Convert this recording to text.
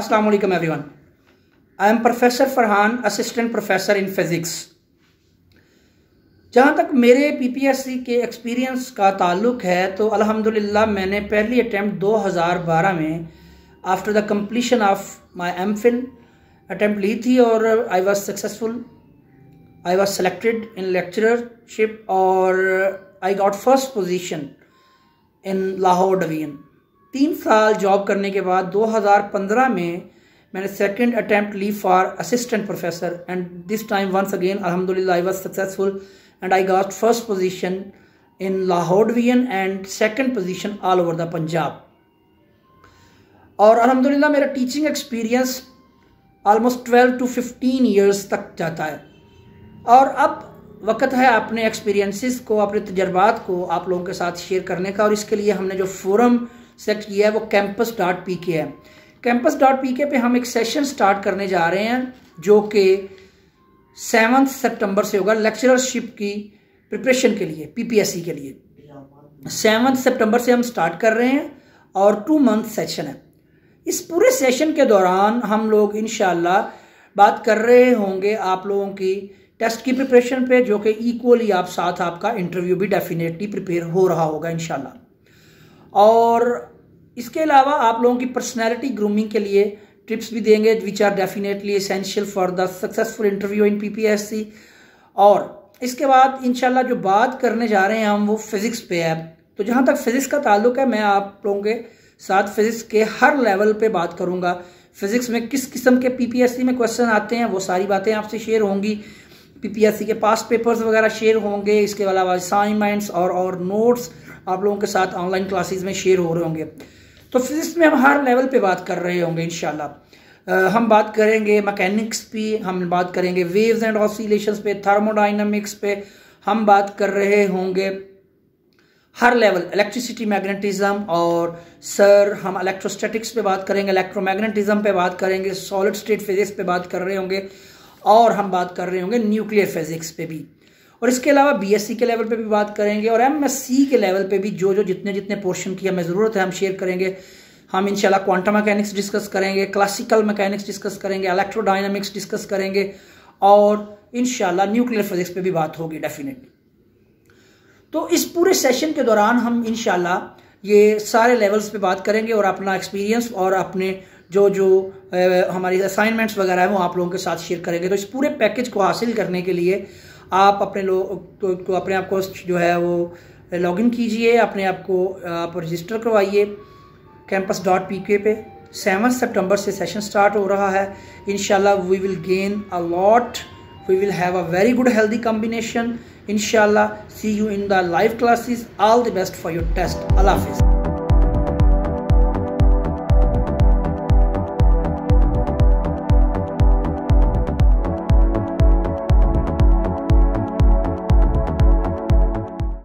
अस्सलाम वालेकुम everyone I am professor Farhan assistant professor in physics जहाँ तक मेरे पीपीएससी के एक्सपीरियंस का ताल्लुक है तो अल्हम्दुलिल्लाह मैंने पहली अटैम्प्ट 2012 में after the completion of my M Phil attempt ली थी और I was successful I was selected in lectureship और I got first position in Lahore division तीन साल जॉब करने के बाद 2015 में मैंने सेकंड अटैम्प्ट ली for assistant professor and this time once again अल्हम्दुलिल्लाह I was successful and I got first position in Lahore division and second position all over the Punjab और अलहमदिल्ला मेरा teaching experience almost twelve to fifteen years तक जाता है और अब वक्त है अपने एक्सपीरियंसिस को अपने तजर्बात को आप लोगों के साथ शेयर करने का और इसके लिए हमने जो फोरम सेलेक्ट किया है वो कैंपस डॉट पी के है कैंपस डॉट पी के पे हम एक सेशन स्टार्ट करने जा रहे हैं जो कि सेवन सितंबर से होगा लेक्चरशिप की प्रिपरेशन के लिए पीपीएससी के लिए सेवन सितंबर से हम स्टार्ट कर रहे हैं और टू मंथ सेशन है इस पूरे सेशन के दौरान हम लोग इन बात कर रहे होंगे आप लोगों की टेस्ट की प्रिपरेशन पे जो कि इक्वली आप साथ आपका इंटरव्यू भी डेफिनेटली प्रिपेयर हो रहा होगा इनशाला और इसके अलावा आप लोगों की पर्सनैलिटी ग्रूमिंग के लिए टिप्स भी देंगे which are definitely essential for the successful interview in PPSC और इसके बाद इनशाला जो बात करने जा रहे हैं हम वो फिज़िक्स पे है तो जहाँ तक फिज़िक्स का ताल्लुक है मैं आप लोगों के साथ फिज़िक्स के हर लेवल पे बात करूँगा फिज़िक्स में किस किस्म के पीपीएससी में क्वेश्चन आते हैं वो सारी बातें आपसे शेयर होंगी पीपीएससी के पास पेपर्स वगैरह शेयर होंगे इसके अलावा असाइनमेंट्स और और नोट्स आप लोगों के साथ ऑनलाइन क्लासेज में शेयर हो रहे होंगे तो फिजिक्स में हम हर लेवल पे बात कर रहे होंगे इन हम बात करेंगे मैकेनिक्स पे हम बात करेंगे वेव्स एंड ऑसिलेशंस पे थर्मोडाइनमिक्स पे हम बात कर रहे होंगे हर लेवल इलेक्ट्रिसिटी मैग्नेटिज्म और सर हम इलेक्ट्रोस्टैटिक्स पे बात करेंगे इलेक्ट्रोमैग्नेटिज्म पे बात करेंगे सॉलिड स्टेट फिजिक्स पे बात कर रहे होंगे और हम बात कर रहे होंगे न्यूक्लियर फिजिक्स पे भी और इसके अलावा बीएससी के लेवल पे भी बात करेंगे और एमएससी के लेवल पे भी जो जो जितने जितने पोर्शन की हमें ज़रूरत है हम शेयर करेंगे हम इनशाला क्वांटम मैकेनिक्स डिस्कस करेंगे क्लासिकल मैकेनिक्स डिस्कस करेंगे इलेक्ट्रोडाइनमिक्स डिस्कस करेंगे और इन न्यूक्लियर फिजिक्स पे भी बात होगी डेफिनेटली तो इस पूरे सेशन के दौरान हम इन ये सारे लेवल्स पे बात करेंगे और अपना एक्सपीरियंस और अपने जो जो हमारी असाइनमेंट्स वगैरह हैं वो आप लोगों के साथ शेयर करेंगे तो इस पूरे पैकेज को हासिल करने के लिए आप अपने लोग तो, तो अपने आप को जो है वो लॉगिन कीजिए अपने आप को आप रजिस्टर करवाइए कैंपस डॉट पी के पे सेवन सेप्टेम्बर से सेशन स्टार्ट हो रहा है in we will gain a lot we will have a very good healthy combination in see you in the live classes all the best for your test अल्लाह हाफिज़